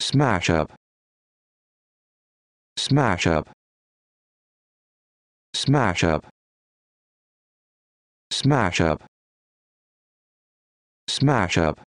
smash up smash up smash up smash up smash up